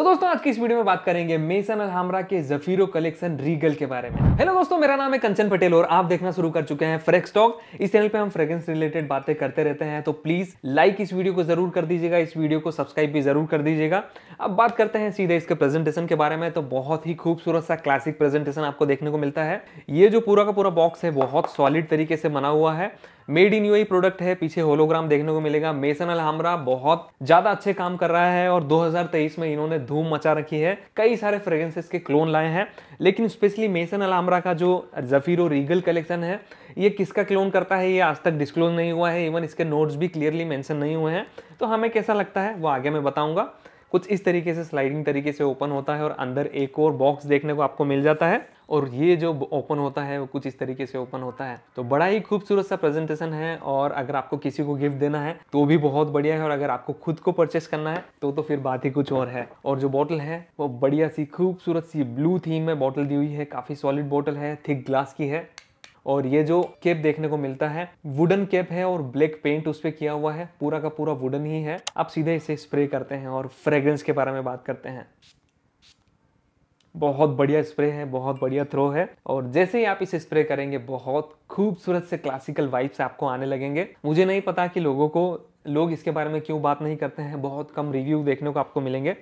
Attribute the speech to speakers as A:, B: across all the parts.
A: तो दोस्तों आज की इस वीडियो में बात करेंगे मेसन अलहामरा के जफीरो कलेक्शन रीगल के बारे में हेलो दोस्तों मेरा नाम है कंचन पटेल और आप देखना शुरू कर चुके हैं फ्रेक्स टॉक इस चैनल पे हम फ्रेग्रेंस रिलेटेड बातें करते रहते हैं तो प्लीज लाइक इस वीडियो को जरूर कर दीजिएगा इस वीडियो को सब्सक्राइब भी जरूर कर दीजिएगा अब बात करते हैं सीधे इसके प्रेजेंटेशन के बारे में तो बहुत ही खूबसूरत सा क्लासिक प्रेजेंटेशन आपको देखने को मिलता है ये जो पूरा का पूरा बॉक्स है बहुत सॉलिड तरीके से बना हुआ है मेड इन यू प्रोडक्ट है पीछे होलोग्राम देखने को मिलेगा मेसन अलहमरा बहुत ज्यादा अच्छे काम कर रहा है और 2023 में इन्होंने धूम मचा रखी है कई सारे फ्रेग्रेंसेस के क्लोन लाए हैं लेकिन स्पेशली मेसन अलहमरा का जो जफीरो रीगल कलेक्शन है ये किसका क्लोन करता है ये आज तक डिस्क्लोज नहीं हुआ है इवन इसके नोट्स भी क्लियरली मैंशन नहीं हुए हैं तो हमें कैसा लगता है वो आगे मैं बताऊंगा कुछ इस तरीके से स्लाइडिंग तरीके से ओपन होता है और अंदर एक और बॉक्स देखने को आपको मिल जाता है और ये जो ओपन होता है वो कुछ इस तरीके से ओपन होता है तो बड़ा ही खूबसूरत सा प्रेजेंटेशन है और अगर आपको किसी को गिफ्ट देना है तो भी बहुत बढ़िया है और अगर आपको खुद को परचेस करना है तो तो फिर बात ही कुछ और है और जो बॉटल है वो बढ़िया सी खूबसूरत सी ब्लू थीम में बॉटल दी हुई है काफ़ी सॉलिड बॉटल है थिक ग्लास की है और ये जो केप देखने को मिलता है वुडन केप है और ब्लैक पेंट उस पर किया हुआ है पूरा का पूरा वुडन ही है आप सीधे इसे स्प्रे करते हैं और फ्रेग्रेंस के बारे में बात करते हैं बहुत बढ़िया स्प्रे है बहुत बढ़िया थ्रो है और जैसे ही आप इसे स्प्रे करेंगे बहुत खूबसूरत से क्लासिकल वाइब्स आपको आने लगेंगे मुझे नहीं पता कि लोगों को लोग इसके बारे में क्यों बात नहीं करते हैं बहुत कम रिव्यू देखने को आपको मिलेंगे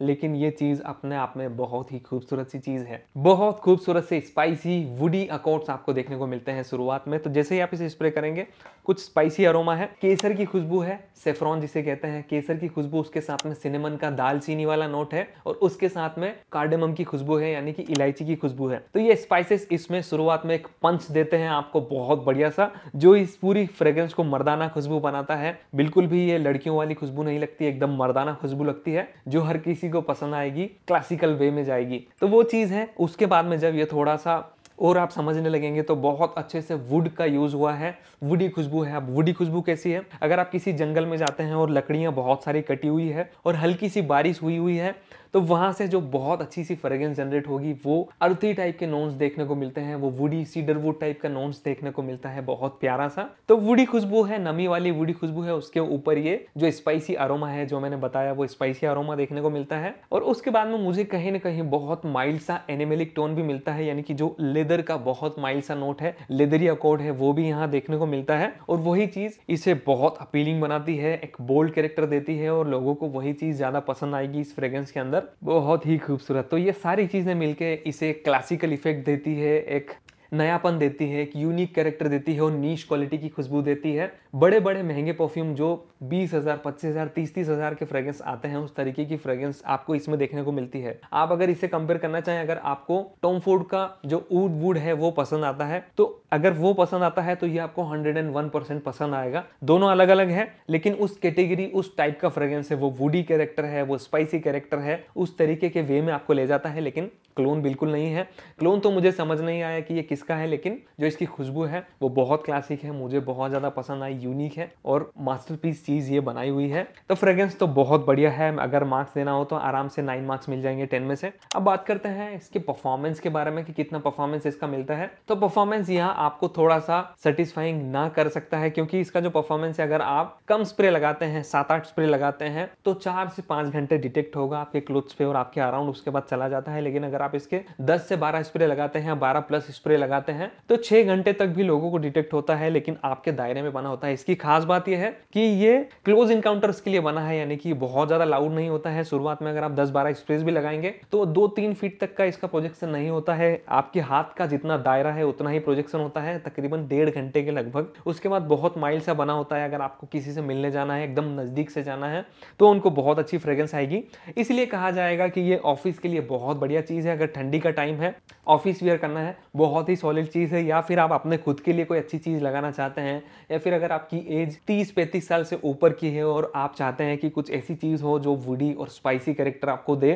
A: लेकिन ये चीज़ अपने आप में बहुत ही खूबसूरत सी चीज़ है बहुत खूबसूरत से स्पाइसी वुडी अकोट आपको देखने को मिलते हैं शुरुआत में तो जैसे ही आप इसे स्प्रे करेंगे कुछ स्पाइसी अरोमा है केसर की खुशबू है सेफ्रॉन जिसे कहते हैं केसर की खुशबू उसके साथ में सिनेमन का दालचीनी वाला नोट है और उसके साथ में कार्डेमम की खुशबू है यानी कि इलायची की खुशबू है तो ये स्पाइसेस इसमें शुरुआत में एक पंच देते हैं आपको बहुत बढ़िया सा जो इस पूरी फ्रेग्रेंस को मर्दाना खुशबू बनाता है बिल्कुल भी ये लड़कियों वाली खुशबू नहीं लगती एकदम मर्दाना खुशबू लगती है जो हर किसी किसी को पसंद आएगी क्लासिकल वे में जाएगी तो वो चीज़ है उसके बाद में जब ये थोड़ा सा और आप समझने लगेंगे तो बहुत अच्छे से वुड का यूज़ हुआ है वुडी खुशबू है अब वुडी खुशबू कैसी है अगर आप किसी जंगल में जाते हैं और लकड़ियां बहुत सारी कटी हुई है और हल्की सी बारिश हुई हुई है तो वहां से जो बहुत अच्छी सी फ्रेगरेंस जनरेट होगी वो अर्थी टाइप के नोन्स देखने को मिलते हैं वो वुडी सीडर वुड टाइप का नोन्स देखने को मिलता है बहुत प्यारा सा तो वुडी खुशबू है नमी वाली वुडी खुशबू है उसके ऊपर ये जो स्पाइसी अरोमा है जो मैंने बताया वो स्पाइसी अरोमा देखने को मिलता है और उसके बाद में मुझे कहीं ना कहीं बहुत माइल्ड सा एनिमेलिक टोन भी मिलता है यानी कि जो लेदर लेदर का बहुत माइल सा नोट है लेदरिया कोड है वो भी यहाँ देखने को मिलता है और वही चीज इसे बहुत अपीलिंग बनाती है एक बोल्ड कैरेक्टर देती है और लोगों को वही चीज ज्यादा पसंद आएगी इस फ्रेग्रेंस के अंदर बहुत ही खूबसूरत तो ये सारी चीजें मिलकर इसे क्लासिकल इफेक्ट देती है एक नयापन देती है एक यूनिक कैरेक्टर देती है और नीच क्वालिटी की खुशबू देती है बड़े बड़े महंगे परफ्यूम जो बीस हज़ार पच्चीस हज़ार तीस तीस हज़ार के फ्रेग्रेंस आते हैं उस तरीके की फ्रेग्रेंस आपको इसमें देखने को मिलती है आप अगर इसे कंपेयर करना चाहें अगर आपको टॉम फूड का जो ऊड वुड है वो पसंद आता है तो अगर वो पसंद आता है तो ये आपको हंड्रेड एंड वन परसेंट पसंद आएगा दोनों अलग अलग है लेकिन उस कैटेगरी उस टाइप का फ्रेग्रेंस है वो वुडी कैरेक्टर है वो स्पाइसी कैरेक्टर है उस तरीके के वे में आपको ले जाता है लेकिन क्लोन बिल्कुल नहीं है क्लोन तो मुझे समझ नहीं आया कि ये किस किसका है लेकिन जो इसकी खुशबू है वो बहुत क्लासिक है मुझे बहुत ज़्यादा पसंद आई यूनिक है और मास्टरपीस चीज़ ये बनाई हुई है तो फ्रेग्रेंस तो बहुत बढ़िया है अगर मार्क्स देना हो तो आराम से नाइन मार्क्स मिल जाएंगे टेन में से अब बात करते हैं इसके परफॉर्मेंस के बारे में कि कितना परफॉर्मेंस इसका मिलता है तो परफॉर्मेंस यहाँ आपको थोड़ा सा सेटिस्फाइंग ना कर सकता है क्योंकि इसका जो परफॉर्मेंस है अगर आप कम स्प्रे लगाते हैं सात आठ स्प्रे लगाते हैं तो चार से पांच घंटे डिटेक्ट होगा आपके क्लोथ्स पे और आपके अराउंड उसके बाद चला जाता है लेकिन अगर आप इसके दस से बारह स्प्रे लगाते हैं बारह प्लस स्प्रे लगाते हैं तो छह घंटे तक भी लोगों को डिटेक्ट होता है लेकिन आपके दायरे में बना होता है इसकी खास बात यह है कि ये क्लोज इनकाउंटर्स के लिए बना है यानी कि बहुत ज्यादा लाउड नहीं होता है शुरुआत में अगर आप दस बारह स्प्रेस भी लगाएंगे तो दो तीन फीट तक का इसका प्रोजेक्शन नहीं होता है आपके हाथ का जितना दायरा है उतना ही प्रोजेक्शन होता है तकरीबन डेढ़ घंटे के लगभग उसके बाद बहुत माइल सा बना होता है अगर आपको किसी से मिलने जाना है एकदम नज़दीक से जाना है तो उनको बहुत अच्छी फ्रेग्रेंस आएगी इसलिए कहा जाएगा कि ये ऑफिस के लिए बहुत बढ़िया चीज़ है अगर ठंडी का टाइम है ऑफिस वेयर करना है बहुत ही भी सॉलिड चीज़ है या फिर आप अपने खुद के लिए कोई अच्छी चीज़ लगाना चाहते हैं या फिर अगर आपकी एज 30-35 साल से ऊपर की है और आप चाहते हैं कि कुछ ऐसी चीज़ हो जो वुडी और स्पाइसी करेक्टर आपको दे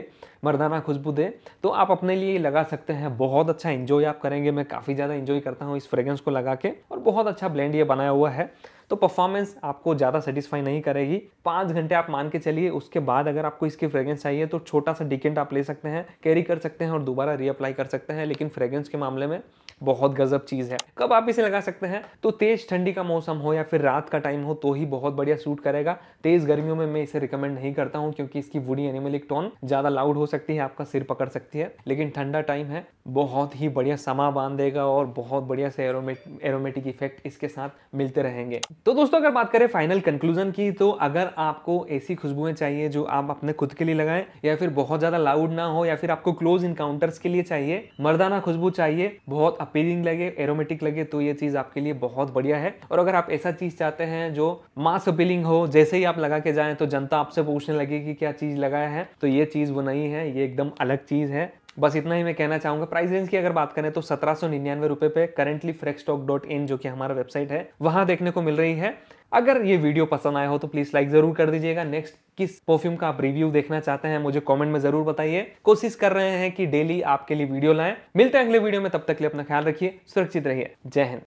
A: मर्दाना खुशबू दे तो आप अपने लिए लगा सकते हैं बहुत अच्छा इन्जॉय आप करेंगे मैं काफ़ी ज़्यादा इन्जॉय करता हूँ इस फ्रेगरेंस को लगा के और बहुत अच्छा ब्लेंड ये बनाया हुआ है तो परफॉर्मेंस आपको ज़्यादा सेटिस्फाई नहीं करेगी पाँच घंटे आप मान के चलिए उसके बाद अगर आपको इसकी फ्रेगरेंस चाहिए तो छोटा सा डिकेंट आप ले सकते हैं कैरी कर सकते हैं और दोबारा रीअप्लाई कर सकते हैं लेकिन फ्रेगरेंस के मामले में बहुत गजब चीज़ है कब आप इसे लगा सकते हैं तो तेज़ ठंडी का मौसम हो या फिर रात का टाइम हो तो ही बहुत बढ़िया सूट करेगा तेज़ गर्मियों में मैं इसे रिकमेंड नहीं करता हूँ क्योंकि इसकी वुडी एनिमलिक टोन ज़्यादा लाउड हो सकती है आपका सिर पकड़ सकती है लेकिन ठंडा टाइम है बहुत ही बढ़िया समा बांध देगा और बहुत बढ़िया से एरोमेटिक इफेक्ट इसके साथ मिलते रहेंगे तो दोस्तों अगर बात करें फाइनल कंक्लूजन की तो अगर आपको ऐसी खुशबुएं चाहिए जो आप अपने खुद के लिए लगाएं या फिर बहुत ज्यादा लाउड ना हो या फिर आपको क्लोज इनकाउंटर्स के लिए चाहिए मर्दाना खुशबू चाहिए बहुत अपीलिंग लगे एरोमेटिक लगे तो ये चीज आपके लिए बहुत बढ़िया है और अगर आप ऐसा चीज चाहते हैं जो मास अपीलिंग हो जैसे ही आप लगा के जाए तो जनता आपसे पूछने लगे कि क्या चीज लगाया है तो ये चीज वो नहीं है ये एकदम अलग चीज है बस इतना ही मैं कहना चाहूंगा प्राइस रेंज की अगर बात करें तो सत्रह सौ निन्यानवे रुपए पे करेंटली फ्रेकस्टॉक डॉट इन जो कि हमारा वेबसाइट है वहां देखने को मिल रही है अगर ये वीडियो पसंद आया हो तो प्लीज़ लाइक ज़रूर कर दीजिएगा नेक्स्ट किस परफ्यूम का आप रिव्यू देखना चाहते हैं मुझे कमेंट में ज़रूर बताइए कोशिश कर रहे हैं कि डेली आपके लिए वीडियो लाएं मिलते हैं अगले वीडियो में तब तक लिए अपना ख्याल रखिए सुरक्षित रहिए जय हिंद